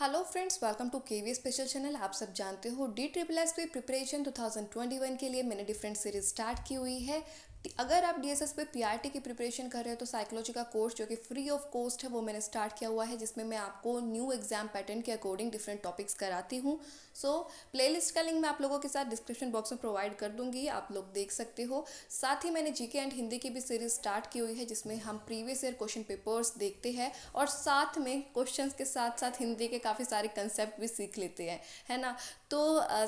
hello friends welcome to K V special channel आप सब जानते हो D triple S P preparation to के लिए मैंने डिफरेंट सीरीज स्टार्ट की हुई है कि अगर आप डी एस एस पे पी आर टी की प्रिपरेशन कर रहे हो तो साइकोलॉजी का कोर्स जो कि फ्री ऑफ कॉस्ट है वो मैंने स्टार्ट किया हुआ है जिसमें मैं आपको न्यू एग्जाम पैटर्न के अकॉर्डिंग डिफरेंट टॉपिक्स कराती हूँ सो प्लेलिस्ट का लिंक मैं आप लोगों के साथ डिस्क्रिप्शन बॉक्स में प्रोवाइड कर दूंगी आप लोग देख सकते हो साथ ही मैंने जीके एंड हिंदी की भी सीरीज स्टार्ट की हुई है जिसमें हम प्रीवियस ईयर क्वेश्चन पेपर्स देखते हैं और साथ में क्वेश्चन के साथ साथ हिंदी के काफ़ी सारे कंसेप्ट भी सीख लेते हैं है ना तो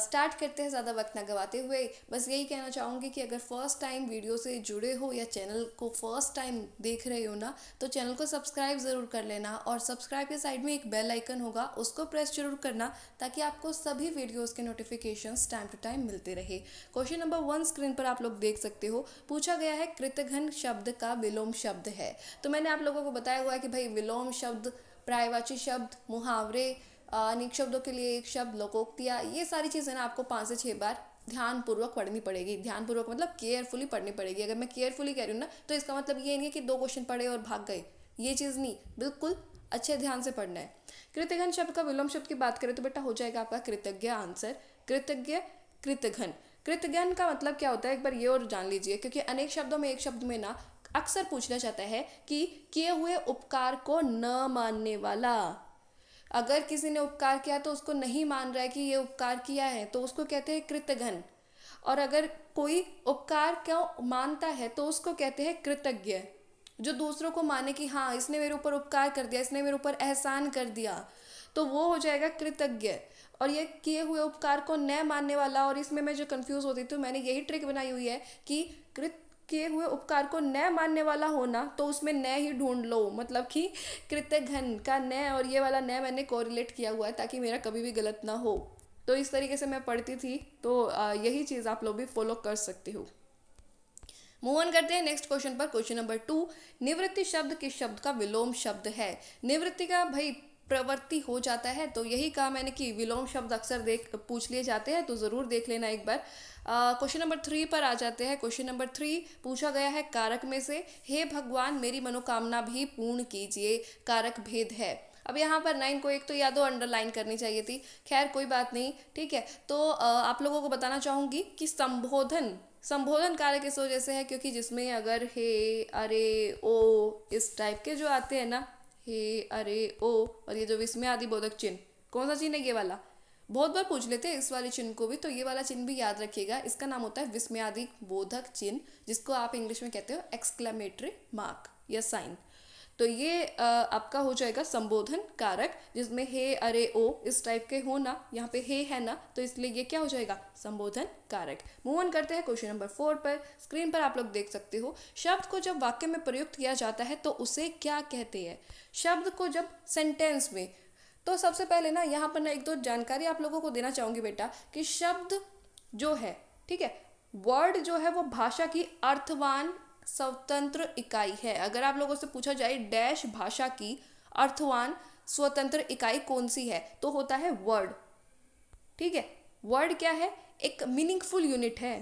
स्टार्ट करते हैं ज़्यादा वक्त ना गवाते हुए बस यही कहना चाहूँगी कि अगर फर्स्ट टाइम वीडियो से जुड़े हो या चैनल को फर्स्ट टाइम देख रहे हो ना तो चैनल को सब्सक्राइब ज़रूर कर लेना और सब्सक्राइब के साइड में एक बेल आइकन होगा उसको प्रेस जरूर करना ताकि आपको सभी वीडियोज़ के नोटिफिकेशन टाइम टू टाइम मिलते रहे क्वेश्चन नंबर वन स्क्रीन पर आप लोग देख सकते हो पूछा गया है कृतघन शब्द का विलोम शब्द है तो मैंने आप लोगों को बताया हुआ है कि भाई विलोम शब्द प्रायवाची शब्द मुहावरे अनेक शब्दों के लिए एक शब्द लोकोक्तियाँ ये सारी चीज़ें ना आपको पाँच से छः बार ध्यानपूर्वक पढ़नी पड़ेगी ध्यानपूर्वक मतलब केयरफुली पढ़नी पड़ेगी अगर मैं केयरफुली कह रही हूँ ना तो इसका मतलब ये नहीं है कि दो क्वेश्चन पढ़े और भाग गए ये चीज़ नहीं बिल्कुल अच्छे ध्यान से पढ़ना है कृतघन शब्द का विलोम शब्द की बात करें तो बेटा हो जाएगा आपका कृतज्ञ आंसर कृतज्ञ कृतघन कृतघन का मतलब क्या होता है एक बार ये और जान लीजिए क्योंकि अनेक शब्दों में एक शब्द में ना अक्सर पूछना चाहता है कि किए हुए उपकार को न मानने वाला अगर किसी ने उपकार किया तो उसको नहीं मान रहा है कि ये उपकार किया है तो उसको कहते हैं कृतघन और अगर कोई उपकार क्यों मानता है तो उसको कहते हैं कृतज्ञ जो दूसरों को माने कि हाँ इसने मेरे ऊपर उपकार कर दिया इसने मेरे ऊपर एहसान कर दिया तो वो हो जाएगा कृतज्ञ और ये किए हुए उपकार को न मानने वाला और इसमें मैं जो कंफ्यूज होती थी तो मैंने यही ट्रिक बनाई हुई है कि कृत किए हुए उपकार को न मानने वाला होना तो उसमें न ही ढूंढ लो मतलब कि कृत्य घन का न और ये वाला न मैंने कोरिलेट किया हुआ है ताकि मेरा कभी भी गलत ना हो तो इस तरीके से मैं पढ़ती थी तो यही चीज़ आप लोग भी फॉलो कर सकते हो मूव ऑन करते हैं नेक्स्ट क्वेश्चन पर क्वेश्चन नंबर टू निवृत्ति शब्द किस शब्द का विलोम शब्द है निवृत्ति का भाई प्रवृत्ति हो जाता है तो यही कहा मैंने कि विलोम शब्द अक्सर देख पूछ लिए जाते हैं तो ज़रूर देख लेना एक बार क्वेश्चन नंबर थ्री पर आ जाते हैं क्वेश्चन नंबर थ्री पूछा गया है कारक में से हे भगवान मेरी मनोकामना भी पूर्ण कीजिए कारक भेद है अब यहाँ पर नाइन को एक तो या दो अंडरलाइन करनी चाहिए थी खैर कोई बात नहीं ठीक है तो आप लोगों को बताना चाहूँगी कि संबोधन संबोधन कारक इस वजह से है क्योंकि जिसमें अगर हे अरे ओ इस टाइप के जो आते हैं ना हे अरे ओ और ये जो विस्मय आदि बोधक चिन्ह कौन सा चिन्ह है ये वाला बहुत बार पूछ लेते हैं इस वाले चिन्ह को भी तो ये वाला चिन्ह भी याद रखिएगा इसका नाम होता है विस्मयादि बोधक चिन्ह जिसको आप इंग्लिश में कहते हो एक्सक्लेमेटरी मार्क या साइन तो ये आपका हो जाएगा संबोधन कारक जिसमें हे अरे ओ इस टाइप के हो ना यहाँ पे हे है ना तो इसलिए ये क्या हो जाएगा संबोधन कारक मूव ऑन करते हैं क्वेश्चन नंबर फोर पर स्क्रीन पर आप लोग देख सकते हो शब्द को जब वाक्य में प्रयुक्त किया जाता है तो उसे क्या कहते हैं शब्द को जब सेंटेंस में तो सबसे पहले ना यहाँ पर ना एक दो जानकारी आप लोगों को देना चाहूंगी बेटा कि शब्द जो है ठीक है वर्ड जो है वो भाषा की अर्थवान स्वतंत्र इकाई है अगर आप लोगों से पूछा जाए डैश भाषा की अर्थवान स्वतंत्र इकाई कौन सी है तो होता है वर्ड ठीक है वर्ड क्या है एक मीनिंगफुल यूनिट है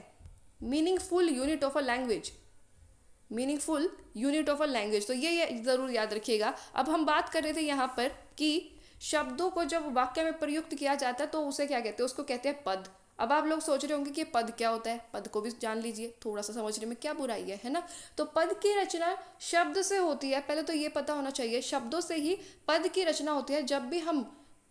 meaningful unit of a language meaningful unit of a language तो ये, ये ज़रूर याद रखिएगा अब हम बात कर रहे थे यहाँ पर कि शब्दों को जब वाक्य में प्रयुक्त किया जाता है तो उसे क्या कहते हैं उसको कहते हैं पद अब आप लोग सोच रहे होंगे कि पद क्या होता है पद को भी जान लीजिए थोड़ा सा समझने में क्या बुराई है है ना तो पद की रचना शब्द से होती है पहले तो ये पता होना चाहिए शब्दों से ही पद की रचना होती है जब भी हम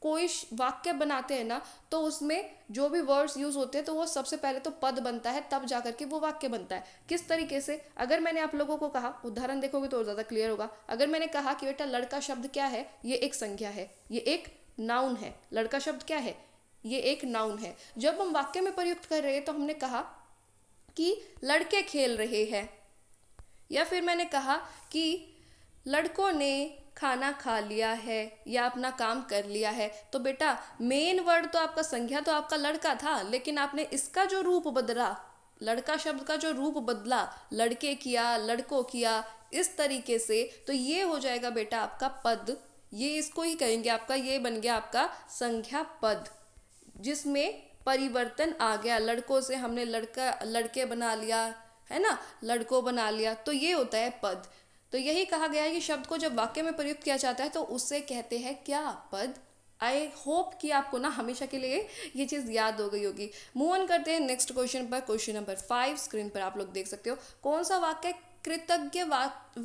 कोई वाक्य बनाते हैं ना तो उसमें जो भी वर्ड्स यूज़ होते हैं तो वो सबसे पहले तो पद बनता है तब जाकर के वो वाक्य बनता है किस तरीके से अगर मैंने आप लोगों को कहा उदाहरण देखोगे तो और ज़्यादा क्लियर होगा अगर मैंने कहा कि बेटा लड़का शब्द क्या है ये एक संख्या है ये एक नाउन है लड़का शब्द क्या है ये एक नाउन है जब हम वाक्य में प्रयुक्त कर रहे तो हमने कहा कि लड़के खेल रहे हैं या फिर मैंने कहा कि लड़कों ने खाना खा लिया है या अपना काम कर लिया है तो बेटा मेन वर्ड तो आपका संज्ञा तो आपका लड़का था लेकिन आपने इसका जो रूप बदला लड़का शब्द का जो रूप बदला लड़के किया लड़कों किया इस तरीके से तो ये हो जाएगा बेटा आपका पद ये इसको ही कहेंगे आपका ये बन गया आपका संख्या पद जिसमें परिवर्तन आ गया लड़कों से हमने लड़का लड़के बना लिया है ना लड़कों बना लिया तो ये होता है पद तो यही कहा गया है कि शब्द को जब वाक्य में प्रयुक्त किया जाता है तो उससे कहते हैं क्या पद आई होप कि आपको ना हमेशा के लिए ये चीज़ याद हो गई होगी मूव ऑन करते हैं नेक्स्ट क्वेश्चन पर क्वेश्चन नंबर फाइव स्क्रीन पर आप लोग देख सकते हो कौन सा वाक्य कृतज्ञ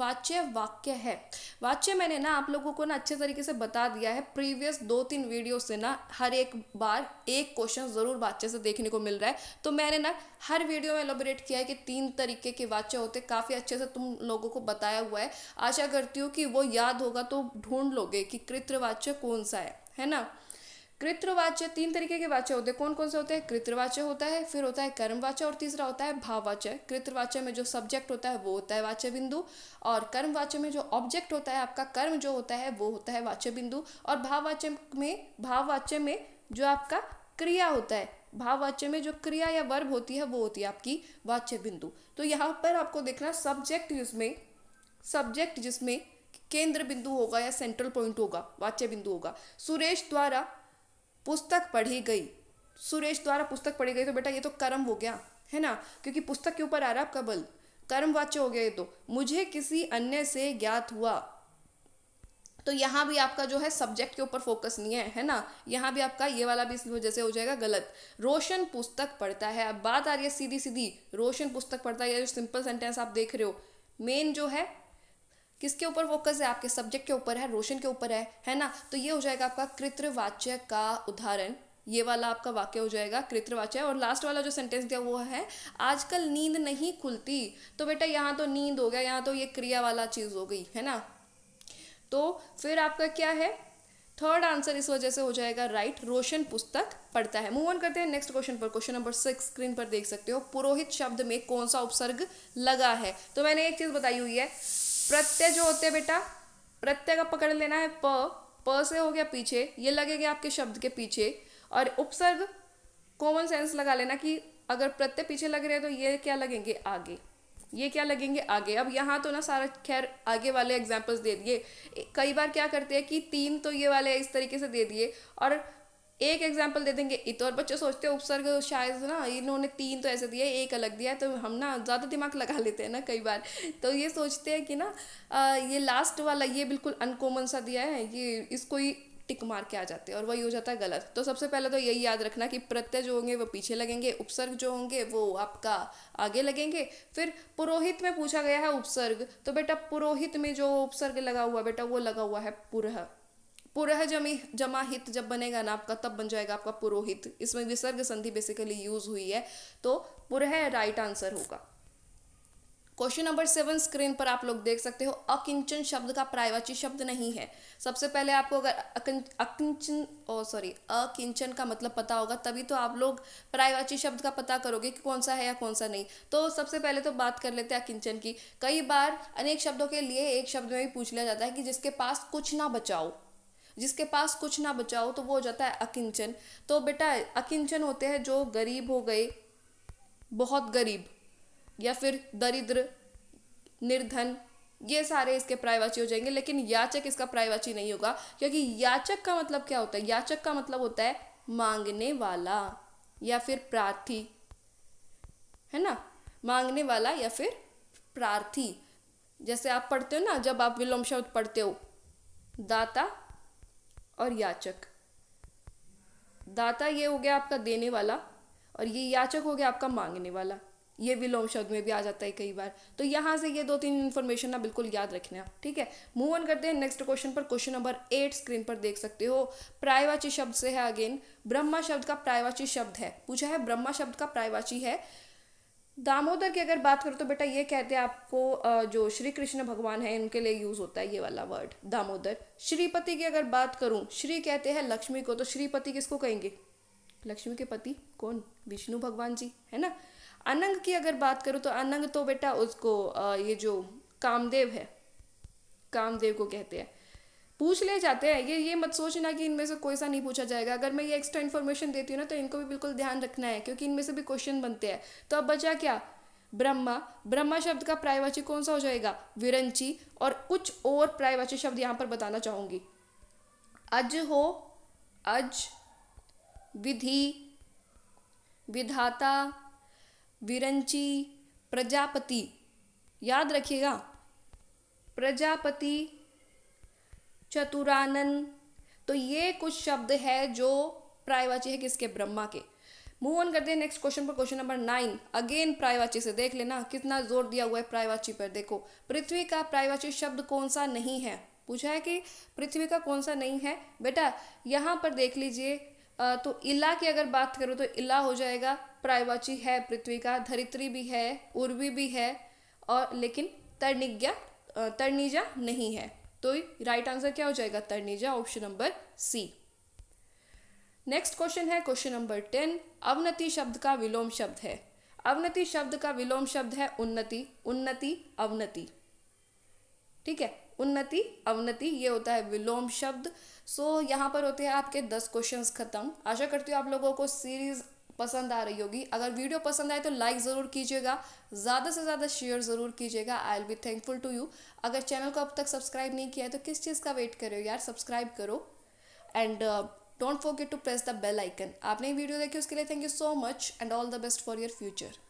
वाच्य वाक्य है वाच्य मैंने ना आप लोगों को ना अच्छे तरीके से बता दिया है प्रीवियस दो तीन वीडियो से ना हर एक बार एक क्वेश्चन ज़रूर वाच्य से देखने को मिल रहा है तो मैंने ना हर वीडियो में एलोबरेट किया है कि तीन तरीके के वाच्य होते काफ़ी अच्छे से तुम लोगों को बताया हुआ है आशा करती हूँ कि वो याद होगा तो ढूंढ लोगे कि कृतवाच्य कौन सा है है ना कृत्रवाच्य तीन तरीके के वाच्य होते हैं कौन कौन से होते हैं कृत्रवाच्य होता है फिर होता है कर्मवाच्य और तीसरा होता है भाववाच्य कृत्रवाच्य में जो सब्जेक्ट होता है वो होता है वाच्य बिंदु और कर्मवाच्य में जो ऑब्जेक्ट होता है आपका कर्म जो होता है वो होता है वाच्य बिंदु और भाववाच्य में भाववाच्य में जो आपका क्रिया होता है भाववाच्य में जो क्रिया या वर्ब होती है वो होती है आपकी वाच्य बिंदु तो यहाँ पर आपको देखना सब्जेक्ट जिसमें सब्जेक्ट जिसमें केंद्र बिंदु होगा या सेंट्रल पॉइंट होगा वाच्य बिंदु होगा सुरेश द्वारा पुस्तक पढ़ी गई सुरेश द्वारा पुस्तक पढ़ी गई तो बेटा ये तो कर्म हो गया है ना क्योंकि पुस्तक के ऊपर आ रहा कबल आपका बल कर्मवाच्य हो गया ये तो मुझे किसी अन्य से ज्ञात हुआ तो यहाँ भी आपका जो है सब्जेक्ट के ऊपर फोकस नहीं है है ना यहाँ भी आपका ये वाला भी इस वजह से हो जाएगा गलत रोशन पुस्तक पढ़ता है अब बात आ रही है सीधी सीधी रोशन पुस्तक पढ़ता है ये जो सिंपल सेंटेंस आप देख रहे हो मेन जो है किसके ऊपर फोकस है आपके सब्जेक्ट के ऊपर है रोशन के ऊपर है है ना तो ये हो जाएगा आपका कृत्रवाच्य का उदाहरण ये वाला आपका वाक्य हो जाएगा कृत्रवाच्य और लास्ट वाला जो सेंटेंस दिया वो है आजकल नींद नहीं खुलती तो बेटा यहाँ तो नींद हो गया यहाँ तो ये क्रिया वाला चीज़ हो गई है ना तो फिर आपका क्या है थर्ड आंसर इस वजह से हो जाएगा राइट right, रोशन पुस्तक पढ़ता है मूव ऑन करते हैं नेक्स्ट क्वेश्चन पर क्वेश्चन नंबर सिक्स स्क्रीन पर देख सकते हो पुरोहित शब्द में कौन सा उपसर्ग लगा है तो मैंने एक चीज़ बताई हुई है प्रत्यय जो होते हैं बेटा प्रत्यय का पकड़ लेना है प प से हो गया पीछे ये लगेगा आपके शब्द के पीछे और उपसर्ग कॉमन सेंस लगा लेना कि अगर प्रत्यय पीछे लग रहे हैं तो ये क्या लगेंगे आगे ये क्या लगेंगे आगे अब यहाँ तो ना सारा खैर आगे वाले एग्जाम्पल्स दे दिए कई बार क्या करते हैं कि तीन तो ये वाले इस तरीके से दे दिए और एक एग्जाम्पल दे देंगे इत तो और बच्चे सोचते हैं उपसर्ग शायद ना इन्होंने तीन तो ऐसे दिया एक अलग दिया तो हम ना ज़्यादा दिमाग लगा लेते हैं ना कई बार तो ये सोचते हैं कि ना ये लास्ट वाला ये बिल्कुल अनकॉमन सा दिया है ये इसको ही टिक मार के आ जाते हैं और वही हो जाता है गलत तो सबसे पहले तो यही याद रखना कि प्रत्यय जो होंगे वो पीछे लगेंगे उपसर्ग जो होंगे वो आपका आगे लगेंगे फिर पुरोहित में पूछा गया है उपसर्ग तो बेटा पुरोहित में जो उपसर्ग लगा हुआ बेटा वो लगा हुआ है पुरह पुरह जमी जमा हित जब बनेगा ना आपका तब बन जाएगा आपका पुरोहित इसमें विसर्ग संधि बेसिकली यूज हुई है तो पुरह राइट आंसर होगा क्वेश्चन नंबर सेवन स्क्रीन पर आप लोग देख सकते हो अकिंचन शब्द का प्रायवाची शब्द नहीं है सबसे पहले आपको अगर अकिंचन ओ सॉरी अकिंचन का मतलब पता होगा तभी तो आप लोग प्रायवाची शब्द का पता करोगे कि कौन सा है या कौन सा नहीं तो सबसे पहले तो बात कर लेते हैं अकिंचन की कई बार अनेक शब्दों के लिए एक शब्द में भी पूछ लिया जाता है कि जिसके पास कुछ ना बचाओ जिसके पास कुछ ना बचाओ तो वो हो जाता है अकिंचन तो बेटा अकिंचन होते हैं जो गरीब हो गए बहुत गरीब या फिर दरिद्र निर्धन ये सारे इसके प्रायवाची हो जाएंगे लेकिन याचक इसका प्रायवाची नहीं होगा क्योंकि याचक का मतलब क्या होता है याचक का मतलब होता है मांगने वाला या फिर प्रार्थी है ना मांगने वाला या फिर प्रार्थी जैसे आप पढ़ते हो ना जब आप विलोम शब्द पढ़ते हो दाता और याचक दाता ये हो गया आपका देने वाला और ये याचक हो गया आपका मांगने वाला ये विलोम शब्द में भी आ जाता है कई बार तो यहाँ से ये दो तीन इन्फॉर्मेशन ना बिल्कुल याद रखना ठीक है मूव ऑन करते हैं नेक्स्ट क्वेश्चन पर क्वेश्चन नंबर एट स्क्रीन पर देख सकते हो प्रायवाची शब्द से है अगेन ब्रह्मा शब्द का प्रायवाची शब्द है पूछा है ब्रह्मा शब्द का प्रायवाची है दामोदर की अगर बात करो तो बेटा ये कहते हैं आपको जो श्री कृष्ण भगवान है उनके लिए यूज़ होता है ये वाला वर्ड दामोदर श्रीपति की अगर बात करूँ श्री कहते हैं लक्ष्मी को तो श्रीपति किसको कहेंगे लक्ष्मी के पति कौन विष्णु भगवान जी है ना अनंग की अगर बात करूँ तो अनंग तो बेटा उसको ये जो कामदेव है कामदेव को कहते हैं पूछ ले जाते हैं ये ये मत सोचना कि इनमें से कोई सा नहीं पूछा जाएगा अगर मैं ये एक्स्ट्रा इन्फॉर्मेशन देती हूँ ना तो इनको भी बिल्कुल ध्यान रखना है क्योंकि इनमें से भी क्वेश्चन बनते हैं तो अब बचा क्या ब्रह्मा ब्रह्मा शब्द का प्रायवाची कौन सा हो जाएगा विरंची और कुछ और प्रायवाची शब्द यहाँ पर बताना चाहूंगी अज हो अज विधि विधाता विरंची प्रजापति याद रखिएगा प्रजापति चतुरानन तो ये कुछ शब्द है जो प्रायवाची है किसके ब्रह्मा के मूव ऑन करते हैं नेक्स्ट क्वेश्चन पर क्वेश्चन नंबर नाइन अगेन प्रायवाची से देख लेना कितना जोर दिया हुआ है प्रायवाची पर देखो पृथ्वी का प्रायवाची शब्द कौन सा नहीं है पूछा है कि पृथ्वी का कौन सा नहीं है बेटा यहाँ पर देख लीजिए तो इला की अगर बात करो तो इला हो जाएगा प्रायवाची है पृथ्वी का धरित्री भी है उर्वी भी है और लेकिन तर्णिज्ञा तर्णिजा नहीं है तो राइट आंसर क्या हो जाएगा तरनेजा option number C next question है क्वेश्चन नंबर टेन अवनति शब्द का विलोम शब्द है अवनति शब्द का विलोम शब्द है उन्नति उन्नति अवनति ठीक है उन्नति अवनति ये होता है विलोम शब्द सो so, यहाँ पर होते हैं आपके दस क्वेश्चंस खत्म आशा करती हूँ आप लोगों को सीरीज पसंद आ रही होगी अगर वीडियो पसंद आए तो लाइक ज़रूर कीजिएगा ज़्यादा से ज़्यादा शेयर ज़रूर कीजिएगा I will be thankful to you अगर चैनल को अब तक सब्सक्राइब नहीं किया है तो किस चीज़ का वेट करो यार सब्सक्राइब करो and don't forget to press the bell icon आपने वीडियो देखी उसके लिए thank you so much and all the best for your future